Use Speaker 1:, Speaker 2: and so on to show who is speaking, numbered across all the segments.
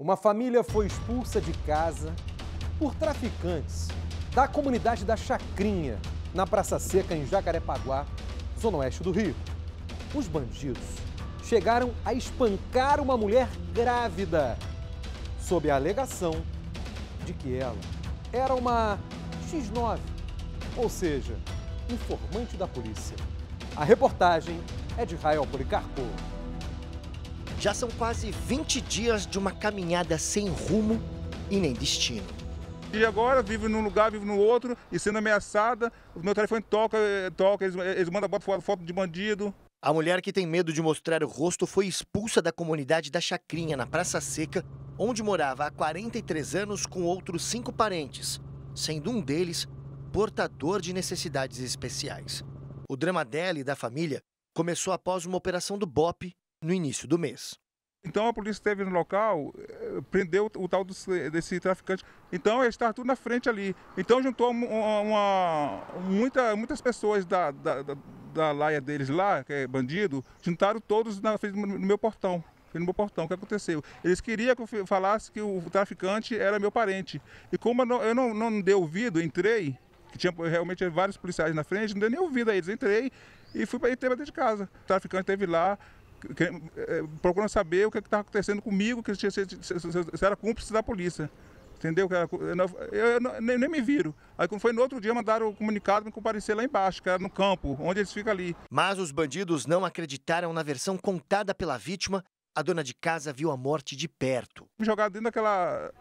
Speaker 1: Uma família foi expulsa de casa por traficantes da comunidade da Chacrinha, na Praça Seca, em Jacarepaguá, zona oeste do Rio. Os bandidos chegaram a espancar uma mulher grávida, sob a alegação de que ela era uma X9, ou seja, informante da polícia. A reportagem é de Rael Policarpo. Já são quase 20 dias de uma
Speaker 2: caminhada sem rumo e nem destino. E agora vivo num lugar, vivo no outro, e sendo ameaçada, o meu telefone toca, toca, eles, eles mandam foto, foto de bandido.
Speaker 3: A mulher que tem medo de mostrar o rosto foi expulsa da comunidade da Chacrinha, na Praça Seca, onde morava há 43 anos com outros cinco parentes, sendo um deles portador de necessidades especiais. O drama dela e da família
Speaker 2: começou após uma operação do BOP no início do mês. Então a polícia esteve no local, eh, prendeu o, tal desse, traficante. Então ele estava tudo na frente ali. Então juntou uma, uma muita, muitas pessoas da, da, da, da, laia deles lá, que é bandido, juntaram todos na frente do meu portão. No meu portão, o que aconteceu? Eles queriam que eu falasse que o traficante era meu parente. E como eu não, eu não, não dei ouvido, entrei, que tinha realmente vários policiais na frente, não dei nem ouvido a eles. Entrei e fui para dentro de casa. O traficante esteve lá, eh, procurando saber o que é estava acontecendo comigo, que se, se, se, era cúmplice da polícia. Entendeu? Eu, nem, me viro. Aí quando foi no outro dia, mandaram o comunicado me comparecer lá embaixo, que era no campo, onde eles ficam ali. Mas os bandidos
Speaker 3: não acreditaram na versão contada pela vítima. A dona de casa viu a morte de perto.
Speaker 2: Me jogaram dentro daquela.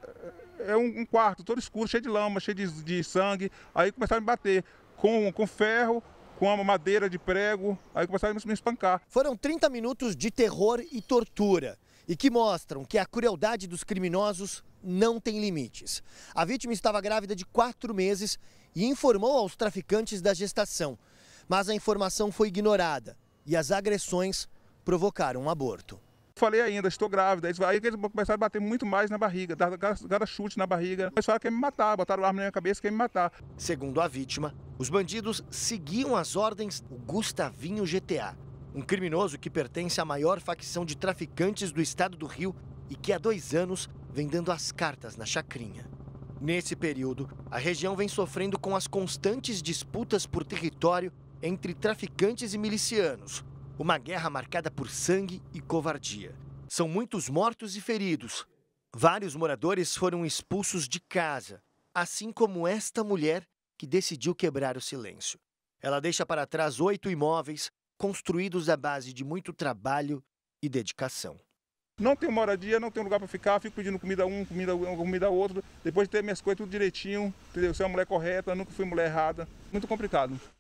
Speaker 2: Eh, é um, quarto todo escuro, cheio de lama, cheio de, de sangue. Aí começaram a me bater com, com ferro, com a madeira de prego, aí começaram a me espancar. Foram 30 minutos de terror e tortura, e que mostram que a crueldade
Speaker 3: dos criminosos não tem limites. A vítima estava grávida de quatro meses e informou aos traficantes da gestação, mas a informação foi ignorada e as
Speaker 2: agressões provocaram um aborto. Falei ainda, estou grávida. Aí eles começaram a bater muito mais na barriga, dar cada chute na barriga. Eles falaram que ia me matar, botaram arma na minha cabeça que ia me matar. Segundo a vítima, os bandidos seguiam as ordens do Gustavinho GTA,
Speaker 3: um criminoso que pertence à maior facção de traficantes do estado do Rio e que há dois anos vem dando as cartas na chacrinha. Nesse período, a região vem sofrendo com as constantes disputas por território entre traficantes e milicianos, uma guerra marcada por sangue e covardia. São muitos mortos e feridos. Vários moradores foram expulsos de casa, assim como esta mulher que decidiu quebrar o silêncio. Ela deixa para trás oito imóveis construídos à base de muito trabalho e dedicação.
Speaker 2: Não tenho moradia, não tenho lugar para ficar, fico pedindo comida a um, comida a comida outro, depois de ter minhas coisas tudo direitinho, entendeu? Ser uma mulher correta, nunca fui mulher errada. Muito complicado.